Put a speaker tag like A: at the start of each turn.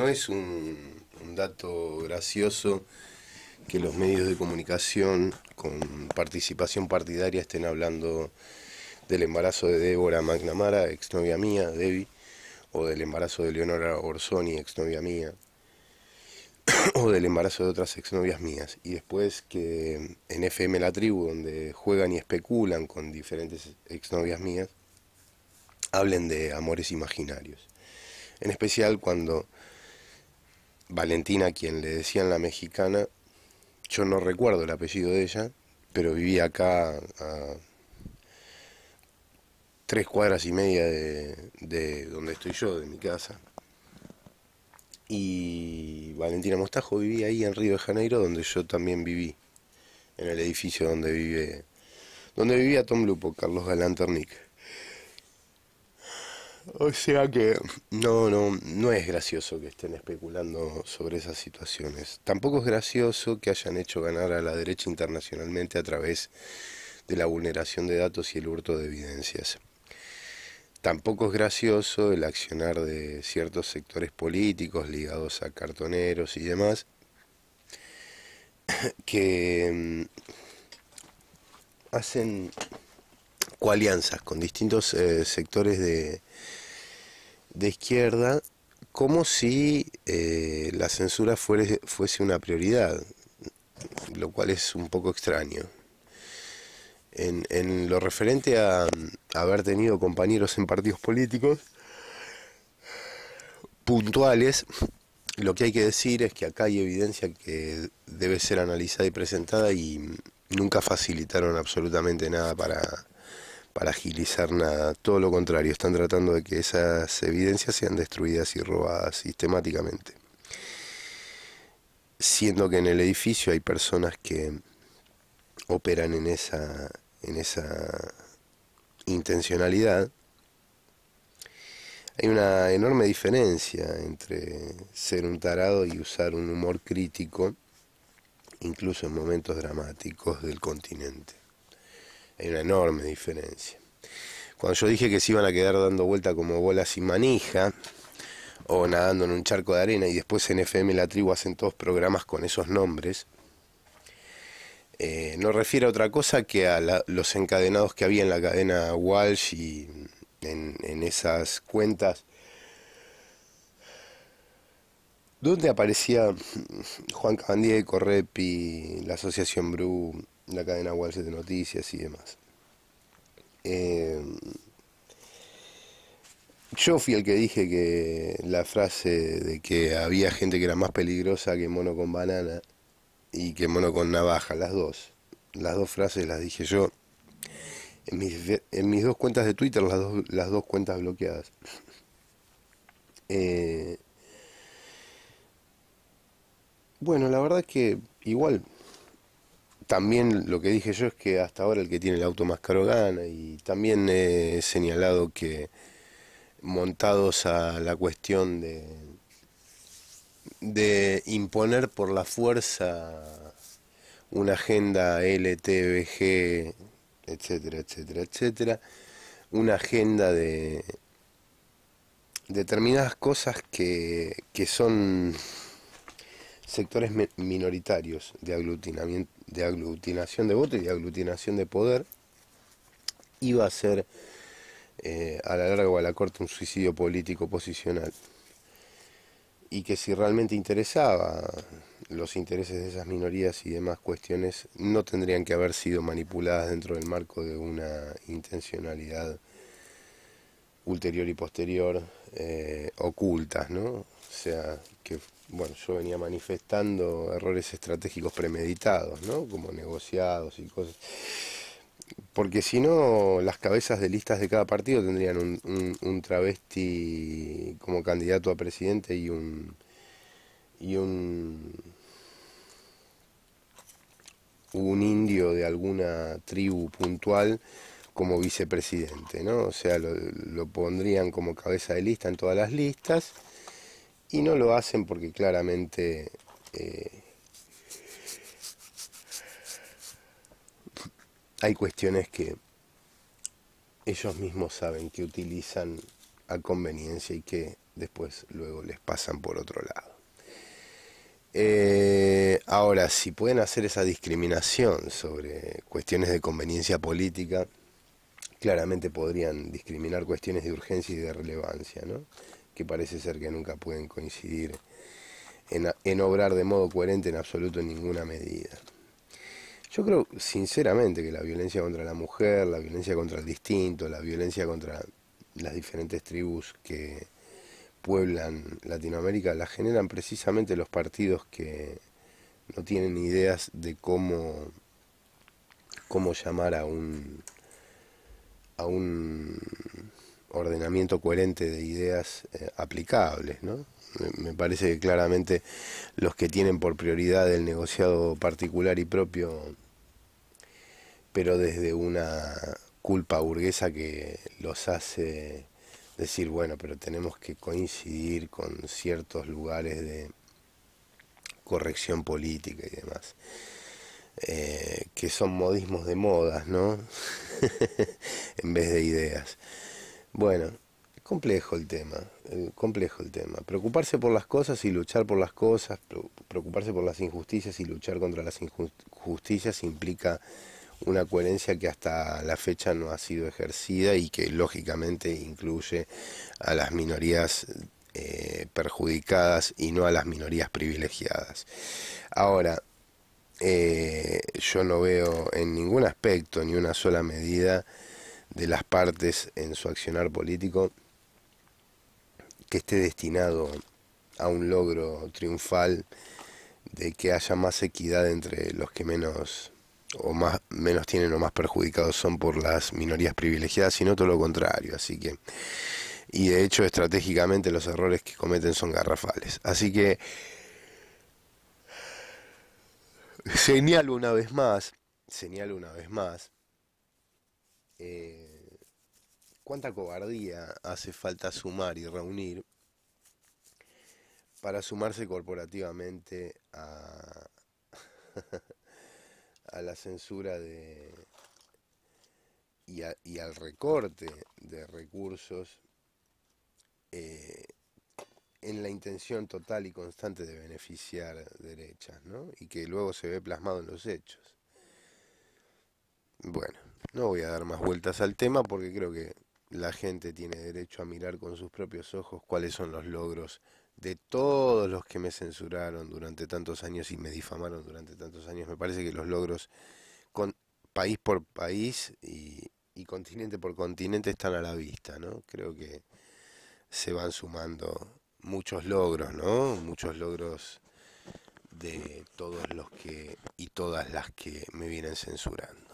A: No es un, dato gracioso que los medios de comunicación con participación partidaria estén hablando del embarazo de Débora McNamara, exnovia mía, Debbie, o del embarazo de Leonora Orsoni, exnovia mía, o del embarazo de otras exnovias mías. Y después que en FM La Tribu, donde juegan y especulan con diferentes exnovias mías, hablen de amores imaginarios. En especial cuando Valentina, quien le decían la mexicana, yo no recuerdo el apellido de ella, pero vivía acá a tres cuadras y media de, donde estoy yo, de mi casa. Y Valentina Mostajo vivía ahí en Río de Janeiro, donde yo también viví, en el edificio donde vive, donde vivía Tom Lupo, Carlos Galán Ternique. O sea que no, no, no es gracioso que estén especulando sobre esas situaciones. Tampoco es gracioso que hayan hecho ganar a la derecha internacionalmente a través de la vulneración de datos y el hurto de evidencias. Tampoco es gracioso el accionar de ciertos sectores políticos ligados a cartoneros y demás, que mm, hacen coalianzas con distintos eh, sectores de, de, izquierda, como si eh, la censura fuese una prioridad, lo cual es un poco extraño. En, lo referente a haber tenido compañeros en partidos políticos puntuales, lo que hay que decir es que acá hay evidencia que debe ser analizada y presentada y nunca facilitaron absolutamente nada para, para agilizar nada. Todo lo contrario, están tratando de que esas evidencias sean destruidas y robadas sistemáticamente. Siendo que en el edificio hay personas que operan en esa, en esa intencionalidad, hay una enorme diferencia entre ser un tarado y usar un humor crítico, incluso en momentos dramáticos del continente. Hay una enorme diferencia. Cuando yo dije que se iban a quedar dando vuelta como bolas sin manija, o nadando en un charco de arena, y después en FM La Tribu hacen todos programas con esos nombres, eh, no refiere a otra cosa que a los encadenados que había en la cadena Walsh y en, esas cuentas donde aparecía Juan Cabandiego, Correpi, la Asociación Bru, la cadena Street de noticias y demás. Eh, yo fui el que dije que la frase de que había gente que era más peligrosa que mono con banana y que mono con navaja, las dos. Las dos frases las dije yo en mis, dos cuentas de Twitter, las dos, las dos cuentas bloqueadas. Eh, bueno, la verdad es que igual también lo que dije yo es que hasta ahora el que tiene el auto más caro gana y también he señalado que montados a la cuestión de, de imponer por la fuerza una agenda LTBG, etcétera, etcétera, etcétera, una agenda de determinadas cosas que son sectores minoritarios de aglutinamiento de aglutinación de votos y de aglutinación de poder iba a ser eh, a la larga o a la corte un suicidio político posicional y que si realmente interesaba los intereses de esas minorías y demás cuestiones no tendrían que haber sido manipuladas dentro del marco de una intencionalidad ulterior y posterior eh, ocultas, ¿no? O sea, que bueno, yo venía manifestando errores estratégicos premeditados, ¿no? Como negociados y cosas. Porque si no, las cabezas de listas de cada partido tendrían un, un, travesti como candidato a presidente y un. y un. un indio de alguna tribu puntual como vicepresidente, ¿no? O sea, lo pondrían como cabeza de lista en todas las listas y no lo hacen porque claramente eh, hay cuestiones que ellos mismos saben que utilizan a conveniencia y que después luego les pasan por otro lado. Eh, ahora, si pueden hacer esa discriminación sobre cuestiones de conveniencia política, claramente podrían discriminar cuestiones de urgencia y de relevancia, ¿no? que parece ser que nunca pueden coincidir en, obrar de modo coherente en absoluto en ninguna medida. Yo creo sinceramente que la violencia contra la mujer, la violencia contra el distinto, la violencia contra las diferentes tribus que pueblan Latinoamérica, la generan precisamente los partidos que no tienen ideas de cómo, cómo llamar a un, a un ordenamiento coherente de ideas eh, aplicables, ¿no? Me parece que claramente los que tienen por prioridad el negociado particular y propio, pero desde una culpa burguesa que los hace decir, bueno, pero tenemos que coincidir con ciertos lugares de corrección política y demás. Eh, que son modismos de modas, ¿no? en vez de ideas. Bueno, complejo el tema, eh, complejo el tema. Preocuparse por las cosas y luchar por las cosas, preocuparse por las injusticias y luchar contra las injusticias implica una coherencia que hasta la fecha no ha sido ejercida y que lógicamente incluye a las minorías eh, perjudicadas y no a las minorías privilegiadas. Ahora, eh, yo no veo en ningún aspecto ni una sola medida de las partes en su accionar político que esté destinado a un logro triunfal de que haya más equidad entre los que menos o más menos tienen o más perjudicados son por las minorías privilegiadas, sino todo lo contrario, así que y de hecho estratégicamente los errores que cometen son garrafales. Así que señalo una vez más, señalo una vez más eh, cuánta cobardía hace falta sumar y reunir para sumarse corporativamente a, la censura de, y, al recorte de recursos eh, en la intención total y constante de beneficiar derechas, ¿no? Y que luego se ve plasmado en los hechos. Bueno. No voy a dar más vueltas al tema porque creo que la gente tiene derecho a mirar con sus propios ojos cuáles son los logros de todos los que me censuraron durante tantos años y me difamaron durante tantos años. Me parece que los logros con país por país y, y continente por continente están a la vista, ¿no? Creo que se van sumando muchos logros, ¿no? Muchos logros de todos los que y todas las que me vienen censurando.